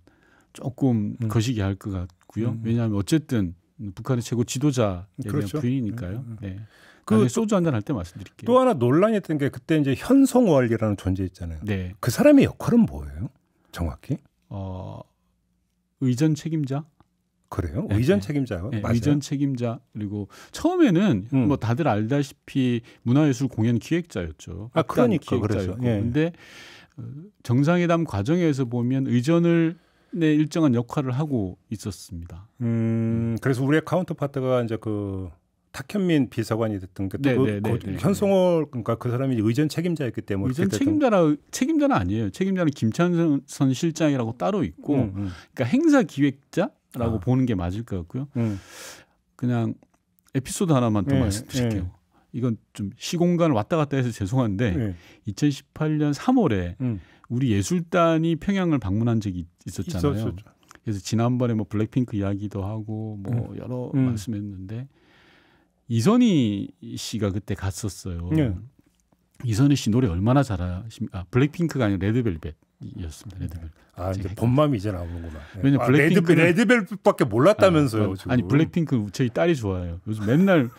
조금 음. 거시기할 것 같고요. 음. 왜냐하면 어쨌든 북한의 최고 지도자에 네 그렇죠. 부인이니까요. 음, 음, 음. 네. 그 소주 한 잔 할 때 말씀드릴게요. 또 하나 논란이었던 게 그때 이제 현성월이라는 존재 있잖아요. 네. 그 사람의 역할은 뭐예요? 정확히? 어 의전 책임자. 그래요? 네, 의전 네. 책임자요? 네, 맞아요? 의전 책임자 그리고 처음에는 음. 뭐 다들 알다시피 문화예술 공연 기획자였죠. 아 그러니까 그렇죠. 예. 근데 어, 정상회담 과정에서 보면 의전을 네, 일정한 역할을 하고 있었습니다. 음, 음, 그래서 우리의 카운터파트가 이제 그 탁현민 비서관이 됐던 그, 때 네, 그, 네, 네, 네 현송월 그러니까 그 사람이 의전 책임자였기 때문에 의전 책임자라 책임자는 아니에요. 책임자는 김찬선 실장이라고 따로 있고, 음, 음. 그러니까 행사 기획자라고 아. 보는 게 맞을 것 같고요. 음. 그냥 에피소드 하나만 더 예, 말씀드릴게요. 예. 이건 좀 시공간을 왔다 갔다 해서 죄송한데 2018년 예. 3월에 음. 우리 예술단이 평양을 방문한 적이 있었잖아요. 있었죠 그래서 지난번에 뭐 블랙핑크 이야기도 하고 뭐 음. 여러 음. 말씀했는데 이선희 씨가 그때 갔었어요. 네. 이선희 씨 노래 얼마나 잘하십니까? 아, 블랙핑크가 아니라 레드벨벳. 이었습니다. 레드벨. 아 이제 본맘이 이제 나오는구나. 예. 왜냐 아, 블랙핑크 레드벨벳밖에 몰랐다면서요. 아, 뭐, 지 아니 블랙핑크 저희 딸이 좋아해요. 요즘 맨날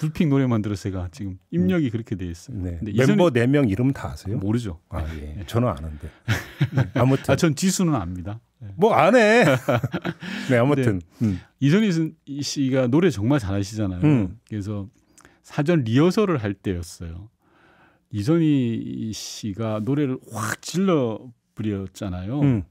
불핑 노래만 들었어요. 지금 입력이 음. 그렇게 돼 있어요. 네. 멤버 네명 이름 다 아세요? 모르죠. 아 예. 네. 저는 아는데. [laughs] 네, 아무튼. 아전 지수는 압니다. 네. 뭐안 해. [laughs] 네 아무튼 음. 이선희 씨가 노래 정말 잘하시잖아요. 음. 그래서 사전 리허설을 할 때였어요. 이선희 씨가 노래를 확 질러 불이었잖아요 음.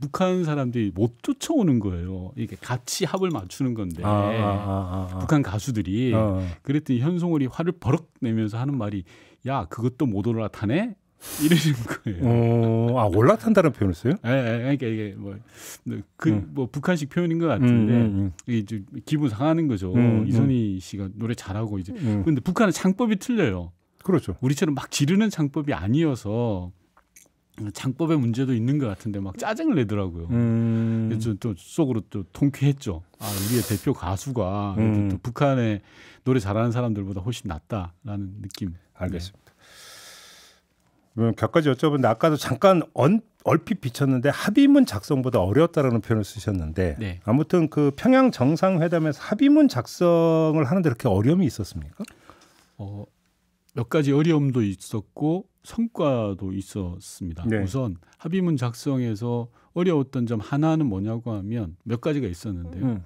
북한 사람들이 못 쫓아오는 거예요. 이게 같이 합을 맞추는 건데 아, 아, 아, 아, 아. 북한 가수들이 어. 그랬더니 현송월이 화를 버럭 내면서 하는 말이 야 그것도 못 올라타네 이러는 거예요. 어, 아 올라탄다는 표현을 써요? 예, 예 그러니까 이게 뭐그뭐 그, 음. 뭐 북한식 표현인 것 같은데 음, 음, 음. 이게 좀 기분 상하는 거죠. 음, 음. 이선희 씨가 노래 잘하고 이제 그런데 북한은 창법이 틀려요. 그렇죠. 우리처럼 막 지르는 창법이 아니어서 장법의 문제도 있는 것 같은데 막 짜증을 내더라고요. 음. 그래서 또 속으로 또 통쾌했죠. 아 우리의 대표 가수가 음. 또 북한의 노래 잘하는 사람들보다 훨씬 낫다라는 느낌. 네. 알겠습니다. 그럼 몇 가지 여쭤보는데 아까도 잠깐 언, 얼핏 비쳤는데 합의문 작성보다 어려웠다라는 표현을 쓰셨는데 네. 아무튼 그 평양 정상회담에서 합의문 작성을 하는데 그렇게 어려움이 있었습니까? 어, 몇 가지 어려움도 있었고 성과도 있었습니다. 네. 우선 합의문 작성에서 어려웠던 점 하나는 뭐냐고 하면 몇 가지가 있었는데요. 음.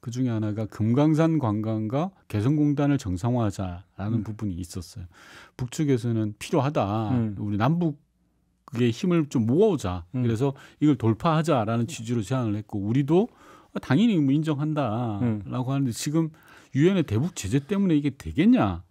그 중에 하나가 금강산 관광과 개성공단을 정상화하자라는 음. 부분이 있었어요. 북측에서는 필요하다. 음. 우리 남북 그게 힘을 좀 모아오자. 음. 그래서 이걸 돌파하자라는 취지로 제안을 했고 우리도 당연히 뭐 인정한다라고 음. 하는데 지금 유엔의 대북 제재 때문에 이게 되겠냐?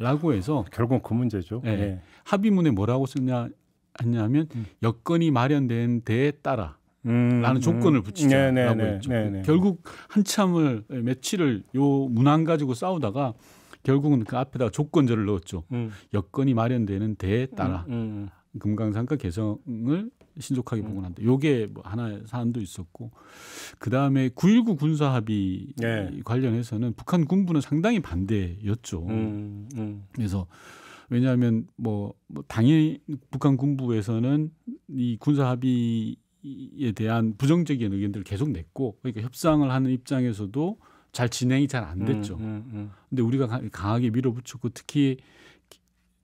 라고 해서 결국 그 문제죠. 예, 예. 합의문에 뭐라고 쓰냐 하냐면 음. 여건이 마련된 데에 따라 음, 라는 조건을 음. 붙이자라고 네, 네, 네, 했죠. 네, 결국 한참을 며칠을 요문안 가지고 싸우다가 결국은 그 앞에다 가 조건절을 넣었죠. 음. 여건이 마련되는 데에 따라 음, 금강산과 개성을 신속하게 음. 보고 난다 요게 뭐 하나의 사안도 있었고 그다음에 919 군사 합의 네. 관련해서는 북한 군부는 상당히 반대였죠. 음, 음. 그래서 왜냐하면 뭐, 뭐 당연히 북한 군부에서는 이 군사 합의에 대한 부정적인 의견들을 계속 냈고 그러니까 협상을 하는 입장에서도 잘 진행이 잘 안 됐죠. 음, 음, 음. 근데 우리가 강하게 밀어붙였고 특히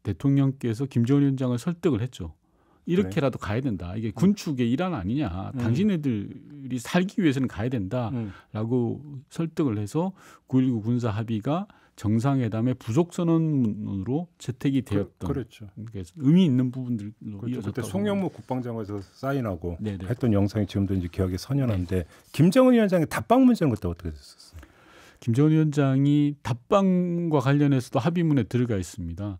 대통령께서 김정은 위원장을 설득을 했죠. 이렇게라도 가야 된다. 이게 음. 군축의 일환 아니냐. 음. 당신네들이 살기 위해서는 가야 된다라고 음. 설득을 해서 9.19 군사 합의가 정상회담의 부속 선언으로 채택이 그, 되었던 그, 렇죠 그러니 의미 있는 부분들로 그렇죠. 그때 송영무 국방장관에서 사인하고 네네. 했던 영상이 지금도 이제 기억에 선연한데 네. 김정은 위원장의 답방 문제는 그때 어떻게 됐었어요? 김정은 위원장이 답방과 관련해서도 합의문에 들어가 있습니다.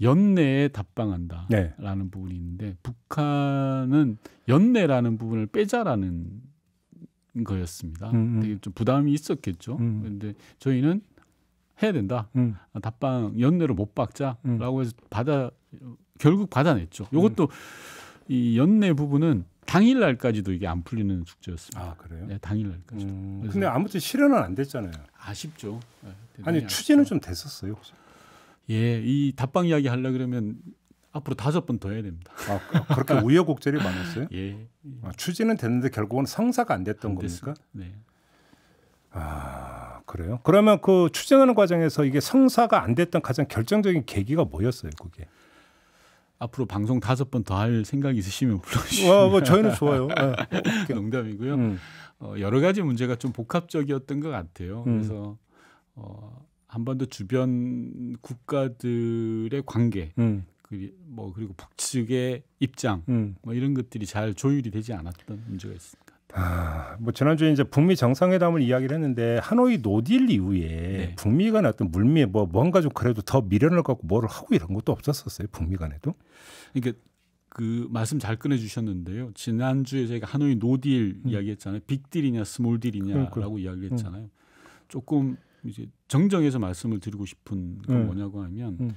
연내에 답방한다라는 네. 부분이 있는데 북한은 연내라는 부분을 빼자라는 거였습니다. 음음. 음. 되게 좀 부담이 있었겠죠. 음. 근데 저희는 해야 된다. 음. 아, 답방 연내로 못 박자라고 음. 해서 받아 결국 받아냈죠. 이것도 음. 이 연내 부분은 당일 날까지도 이게 안 풀리는 숙제였습니다. 아 그래요? 네, 당일 날까지도. 음. 근데 아무튼 실현은 안 됐잖아요. 아쉽죠. 네, 아니 추진은 좀 됐었어요 혹시? 예, 이 답방 이야기 하려 그러면 앞으로 다섯 번 더 해야 됩니다. 아, 아 그렇게 [laughs] 우여곡절이 많았어요? 예, 예. 아, 추진은 됐는데 결국은 성사가 안 됐던 안 겁니까? 네. 아 그래요? 그러면 그 추진하는 과정에서 이게 성사가 안 됐던 가장 결정적인 계기가 뭐였어요, 그게? 앞으로 방송 다섯 번 더 할 생각 있으시면 불러주시면. 와, 어, 뭐 저희는 좋아요. 네. [laughs] 농담이고요. 음. 어, 여러 가지 문제가 좀 복합적이었던 것 같아요. 음. 그래서 어, 한반도 주변 국가들의 관계 음. 그뭐 그리고 북측의 입장 음. 뭐 이런 것들이 잘 조율이 되지 않았던 문제가 있습니다. 아, 뭐 지난주에 이제 북미 정상회담을 이야기를 했는데 하노이 노딜 이후에 네. 북미 간의 어떤 물미 뭐 뭔가 좀 그래도 더 미련을 갖고 뭐를 하고 이런 것도 없었었어요. 북미 간에도. 그러니까 그 말씀 잘 꺼내 주셨는데요. 지난주에 저희가 하노이 노딜 음. 이야기했잖아요. 빅딜이냐 스몰딜이냐라고 그러 그렇죠. 이야기했잖아요. 조금 이제 정정해서 말씀을 드리고 싶은 건 음. 뭐냐고 하면 음.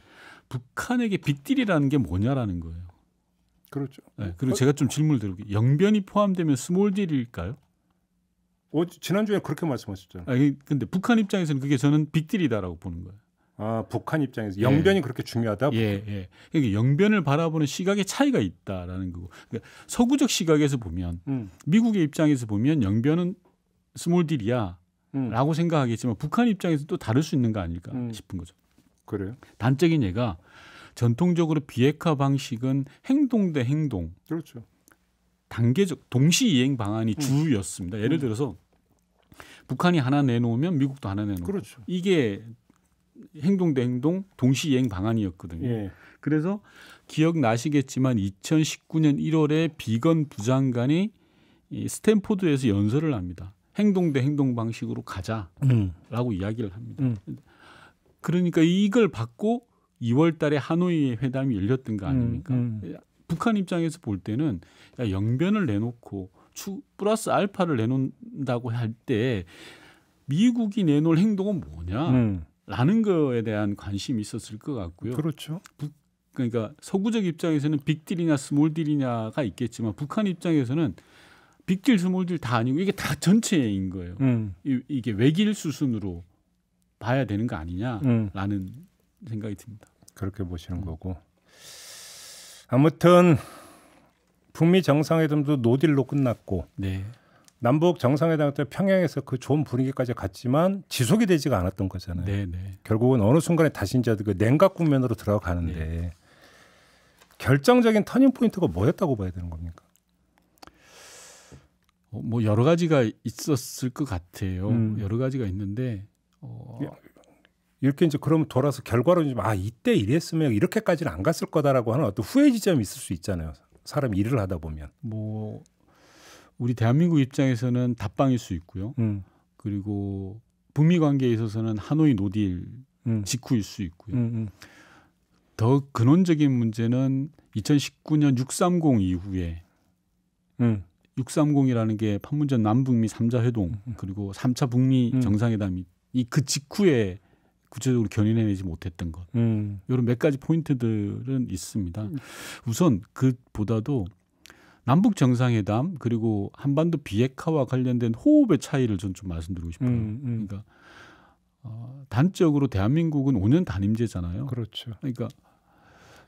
북한에게 빅딜이라는 게 뭐냐라는 거예요. 그렇죠. 네, 그리고 어? 제가 좀 질문을 드릴게요. 영변이 포함되면 스몰딜일까요? 어, 지난주에 그렇게 말씀하셨잖아요. 아니, 근데 북한 입장에서는 그게 저는 빅딜이다라고 보는 거예요. 아, 북한 입장에서 예. 영변이 예. 그렇게 중요하다. 예, 예. 그러니까 영변을 바라보는 시각의 차이가 있다라는 거고. 그러니까 서구적 시각에서 보면 음. 미국의 입장에서 보면 영변은 스몰딜이야. 음. 라고 생각하겠지만 북한 입장에서 또 다를 수 있는 거 아닐까 음. 싶은 거죠. 그래요? 단적인 예가 전통적으로 비핵화 방식은 행동 대 행동. 그렇죠. 단계적 동시 이행 방안이 음. 주였습니다. 예를 음. 들어서 북한이 하나 내놓으면 미국도 하나 내놓고 그렇죠. 이게 행동 대 행동 동시 이행 방안이었거든요. 예. 그래서 기억나시겠지만 2019년 1월에 비건 부장관이 스탠포드에서 연설을 합니다. 행동 대 행동 방식으로 가자라고 음. 이야기를 합니다. 음. 그러니까 이걸 받고 2월 달에 하노이 회담이 열렸던 거 음, 아닙니까? 음. 북한 입장에서 볼 때는 야, 영변을 내놓고 추, 플러스 알파를 내놓는다고 할 때 미국이 내놓을 행동은 뭐냐? 라는 음. 거에 대한 관심이 있었을 것 같고요. 그렇죠. 북, 그러니까 서구적 입장에서는 빅딜이냐 스몰딜이냐가 있겠지만 북한 입장에서는 빅딜 스몰딜 다 아니고 이게 다 전체인 거예요. 음. 이, 게 외길 수순으로 봐야 되는 거 음. 아니냐라는 음. 생각이 듭니다. 그렇게 보시는 거고 아무튼 북미 정상회담도 노딜로 끝났고 네. 남북 정상회담 때 평양에서 그 좋은 분위기까지 갔지만 지속이 되지가 않았던 거잖아요. 네네. 네. 결국은 어느 순간에 다시 이제 그 냉각 국면으로 들어가는데 네. 결정적인 터닝 포인트가 뭐였다고 봐야 되는 겁니까? 어, 뭐 여러 가지가 있었을 것 같아요. 음. 여러 가지가 있는데 어... 예. 이렇게 이제 그러면 돌아서 결과로 이제 아 이때 이랬으면 이렇게까지는 안 갔을 거다라고 하는 어떤 후회 지점이 있을 수 있잖아요. 사람 일을 하다 보면 뭐 우리 대한민국 입장에서는 답방일 수 있고요. 음. 그리고 북미 관계에 있어서는 하노이 노딜 음. 직후일 수 있고요. 음음. 음. 더 근원적인 문제는 2019년 630 이후에 음. 630이라는 게 판문점 남북미 3자 회동 음, 음. 그리고 3차 북미 음. 정상회담이 이그 직후에 구체적으로 견인해내지 못했던 것 음. 이런 몇 가지 포인트들은 있습니다. 우선 그보다도 남북 정상회담 그리고 한반도 비핵화와 관련된 호흡의 차이를 전좀 말씀드리고 싶어요. 음, 음. 그러니까 어, 단적으로 대한민국은 5년 단임제잖아요. 그렇죠. 그러니까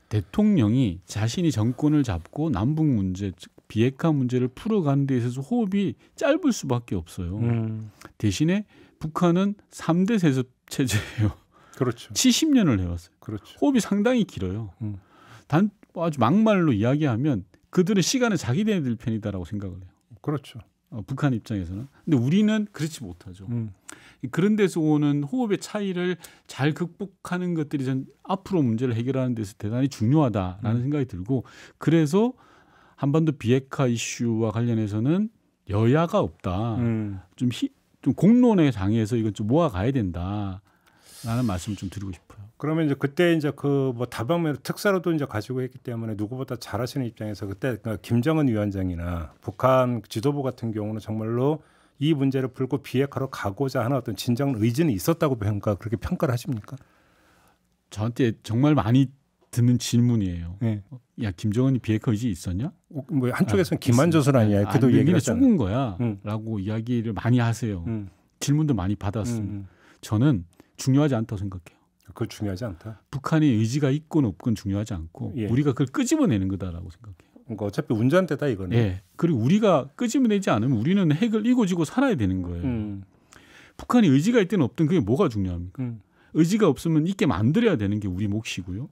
대통령이 자신이 정권을 잡고 남북 문제 즉 비핵화 문제를 풀어가는 데 있어서 호흡이 짧을 수밖에 없어요. 음. 대신에 북한은 3대 세습 체제예요. 그렇죠. 70년을 [laughs] 해왔어요. 그렇죠. 호흡이 상당히 길어요. 음. 단 뭐 아주 막말로 이야기하면 그들은 시간은 자기네들 편이다라고 생각을 해요. 그렇죠. 어, 북한 입장에서는. 근데 우리는 그렇지 못하죠. 음. 그런 데서 오는 호흡의 차이를 잘 극복하는 것들이 전 앞으로 문제를 해결하는 데서 대단히 중요하다라는 음. 생각이 들고 그래서 한반도 비핵화 이슈와 관련해서는 여야가 없다. 음. 좀, 히, 좀 공론의 장에서 이건 좀 모아가야 된다라는 말씀을 좀 드리고 싶어요. 그러면 이제 그때 이제 그 뭐 다방면 특사로도 이제 가지고 했기 때문에 누구보다 잘하시는 입장에서 그때 그까 김정은 위원장이나 북한 지도부 같은 경우는 정말로 이 문제를 풀고 비핵화로 가고자 하는 어떤 진정 의지는 있었다고 평가 그렇게 평가를 하십니까? 저한테 정말 많이 듣는 질문이에요. 네. 야 김정은이 비핵화 의지 있었냐? 어, 뭐 한쪽에서는 아, 기만조선 아니야. 아, 그도 얘기를 속은 거야라고 음. 이야기를 많이 하세요. 음. 질문도 많이 받았습니다. 음. 음. 저는 중요하지 않다고 생각해요. 그걸 중요하지 않다. 북한의 의지가 있건 없건 중요하지 않고 예. 우리가 그걸 끄집어내는 거다라고 생각해요. 그러니까 어차피 운전대다 이거는. 예. 그리고 우리가 끄집어내지 않으면 우리는 핵을 이고지고 살아야 되는 거예요. 음. 북한이 의지가 있든 없든 그게 뭐가 중요합니까? 음. 의지가 없으면 있게 만들어야 되는 게 우리 몫이고요.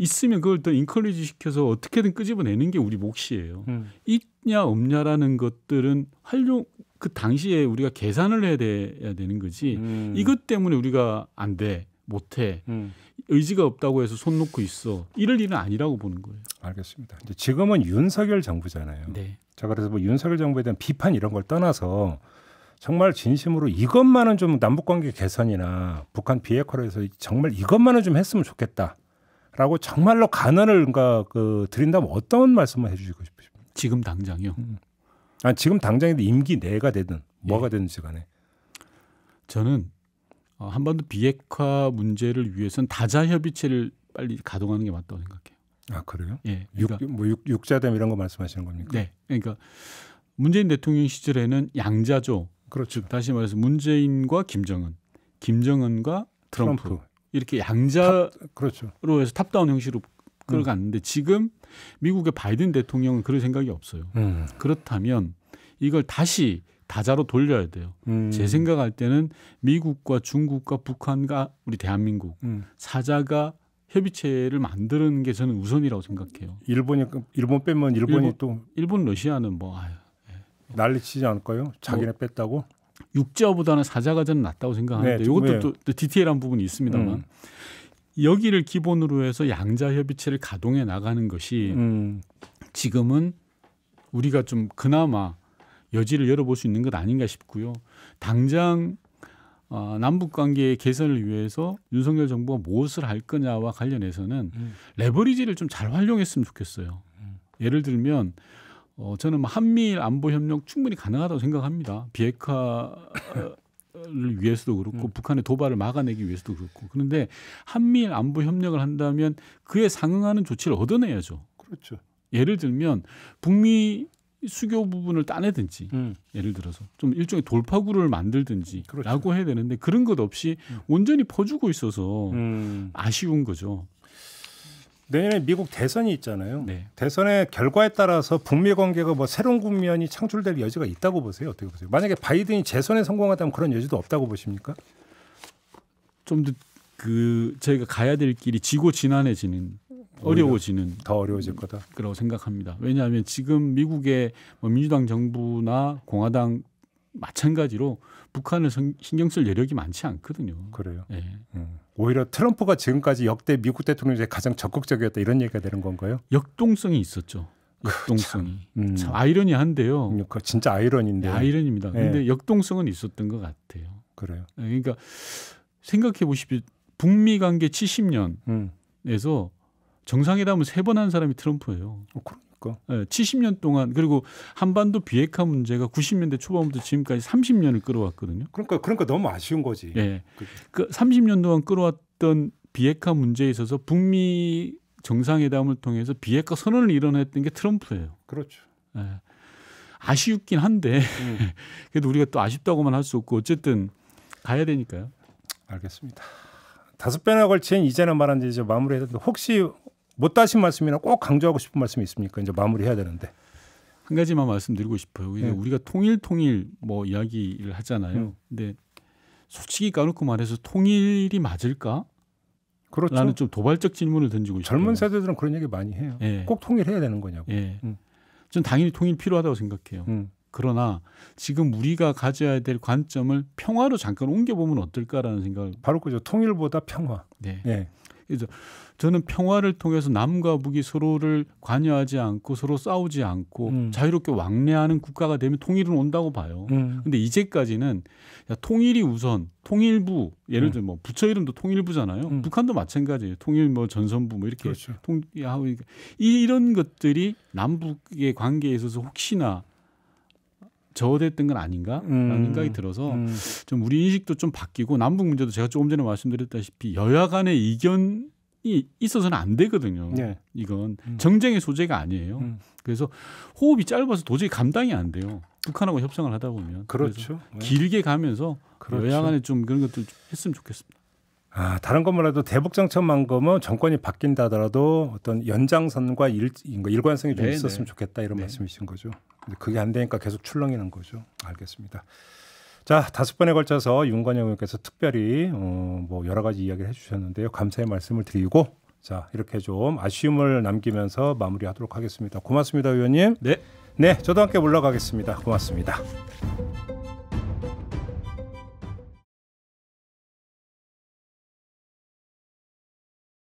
있으면 그걸 또 인컬리지 시켜서 어떻게든 끄집어내는 게 우리 몫이에요. 음. 있냐 없냐라는 것들은 활용 그 당시에 우리가 계산을 해야, 돼, 야 되는 거지. 음. 이것 때문에 우리가 안 돼, 못 해. 음. 의지가 없다고 해서 손 놓고 있어. 이럴 일은 아니라고 보는 거예요. 알겠습니다. 이제 지금은 윤석열 정부잖아요. 네. 자 그래서 뭐 윤석열 정부에 대한 비판 이런 걸 떠나서 정말 진심으로 이것만은 좀 남북관계 개선이나 북한 비핵화로 해서 정말 이것만은 좀 했으면 좋겠다. 라고 정말로 간언을 그러니까 그 드린다면 어떤 말씀을 해주시고 싶으십니까? 지금 당장요. 이 음. 아 지금 당장에도 임기 내가 되든 예. 뭐가 예. 되든지 간에 저는 어, 한반도 비핵화 문제를 위해선 다자 협의체를 빨리 가동하는 게 맞다고 생각해요. 아 그래요? 예, 그러니까, 육, 뭐 육, 육자담 이런 거 말씀하시는 겁니까? 네, 그러니까 문재인 대통령 시절에는 양자조, 그렇죠. 다시 말해서 문재인과 김정은, 김정은과 트럼프, 트럼프. 이렇게 양자로 그렇죠. 해서 탑다운 형식으로 끌어갔는데 음. 지금 미국의 바이든 대통령은 그럴 생각이 없어요. 음. 그렇다면 이걸 다시 다자로 돌려야 돼요. 음. 제 생각할 때는 미국과 중국과 북한과 우리 대한민국 음. 사자가 협의체를 만드는 게 저는 우선이라고 생각해요. 일본이 일본 빼면 일본이 일본, 또 일본 러시아는 뭐 아유, 예. 난리치지 않을까요? 자기네 뭐, 뺐다고? 육자보다는 사자가 저는 낫다고 생각하는데 네, 이것도 네. 또, 또, 디테일한 부분이 있습니다만 음. 여기를 기본으로 해서 양자 협의체를 가동해 나가는 것이 음. 지금은 우리가 좀 그나마 여지를 열어볼 수 있는 것 아닌가 싶고요. 당장 어, 남북 관계의 개선을 위해서 윤석열 정부가 무엇을 할 거냐와 관련해서는 음. 레버리지를 좀 잘 활용했으면 좋겠어요. 음. 예를 들면 어, 저는 뭐 한미일 안보 협력 충분히 가능하다고 생각합니다. 비핵화를 어, 위해서도 그렇고 음. 북한의 도발을 막아내기 위해서도 그렇고 그런데 한미일 안보 협력을 한다면 그에 상응하는 조치를 얻어내야죠. 그렇죠. 예를 들면 북미 수교 부분을 따내든지 음. 예를 들어서 좀 일종의 돌파구를 만들든지라고 그렇죠. 해야 되는데 그런 것 없이 음. 온전히 퍼주고 있어서 음. 아쉬운 거죠. 내년에 미국 대선이 있잖아요. 네. 대선의 결과에 따라서 북미 관계가 뭐 새로운 국면이 창출될 여지가 있다고 보세요. 어떻게 보세요? 만약에 바이든이 재선에 성공하다면 그런 여지도 없다고 보십니까? 좀 더 그 저희가 가야 될 길이 지고 지난해지는 어려워지는 더 어려워질 거다. 그라고 생각합니다. 왜냐하면 지금 미국의 뭐 민주당 정부나 공화당 마찬가지로 북한을 신경 쓸 여력이 많지 않거든요. 그래요. 예. 음. 오히려 트럼프가 지금까지 역대 미국 대통령 중에 가장 적극적이었다 이런 얘기가 되는 건가요? 역동성이 있었죠. 역동성이 참, 음. 참 아이러니한데요. 음, 그 진짜 아이러니인데. 네, 아이러니입니다. 예. 근데 역동성은 있었던 것 같아요. 그래요. 예, 그러니까 생각해 보십시오. 북미 관계 70년에서 음. 정상회담을 세 번 한 사람이 트럼프예요. 어, 그럼. 않습니까? 70년 예, 동안 그리고 한반도 비핵화 문제가 90년대 초반부터 지금까지 30년을 끌어왔거든요. 그러니까 그러니까 너무 아쉬운 거지. 예. 그 30년 그 동안 끌어왔던 비핵화 문제에 있어서 북미 정상회담을 통해서 비핵화 선언을 일어났던 게 트럼프예요. 그렇죠. 예. 아쉽긴 한데 음. [laughs] 그래도 우리가 또 아쉽다고만 할 수 없고 어쨌든 가야 되니까요. 알겠습니다. 다섯 번에 걸친 이제는 말한 지 이제 마무리해야 되는데 혹시 못 다신 말씀이나 꼭 강조하고 싶은 말씀이 있습니까? 이제 마무리해야 되는데. 한 가지만 말씀드리고 싶어요. 네. 우리가 통일 통일 뭐 이야기를 하잖아요. 음. 근데 솔직히 까놓고 말해서 통일이 맞을까? 그렇죠. 라는 좀 도발적 질문을 던지고 젊은 싶어요. 세대들은 그런 얘기 많이 해요. 네. 꼭 통일해야 되는 거냐고. 네. 음. 전 당연히 통일 필요하다고 생각해요. 음. 그러나 지금 우리가 가져야 될 관점을 평화로 잠깐 옮겨보면 어떨까라는 생각을 바로 그죠. 통일보다 평화. 네. 네. 이제 저는 평화를 통해서 남과 북이 서로를 관여하지 않고 서로 싸우지 않고 음. 자유롭게 왕래하는 국가가 되면 통일은 온다고 봐요. 음. 근데 이제까지는 야, 통일이 우선 통일부 예를 음. 들어 뭐 부처 이름도 통일부잖아요. 음. 북한도 마찬가지예요. 통일 뭐 전선부 뭐 이렇게 그렇죠. 통 야, 이런 것들이 남북의 관계에 있어서 혹시나 저어됐던 건 아닌가라는 음. 생각이 들어서 음. 좀 우리 인식도 좀 바뀌고 남북 문제도 제가 조금 전에 말씀드렸다시피 여야 간의 이견이 있어서는 안 되거든요. 네. 이건 음. 정쟁의 소재가 아니에요. 음. 그래서 호흡이 짧아서 도저히 감당이 안 돼요. 북한하고 협상을 하다 보면 그렇죠. 네. 길게 가면서 그렇죠. 여야 간에 좀 그런 것들 좀 했으면 좋겠습니다. 아, 다른 것만해도 대북정책만큼은 정권이 바뀐다 하더라도 어떤 연장선과 일, 일관성이 좀 네네. 있었으면 네. 좋겠다 이런 네. 말씀이신 거죠. 근데 그게 안 되니까 계속 출렁이는 거죠. 알겠습니다. 자, 다섯 번에 걸쳐서 윤관영 의원께서 특별히 어, 뭐 여러 가지 이야기를 해주셨는데요. 감사의 말씀을 드리고 자 이렇게 좀 아쉬움을 남기면서 마무리하도록 하겠습니다. 고맙습니다, 의원님. 네. 네, 저도 함께 올라가겠습니다. 고맙습니다.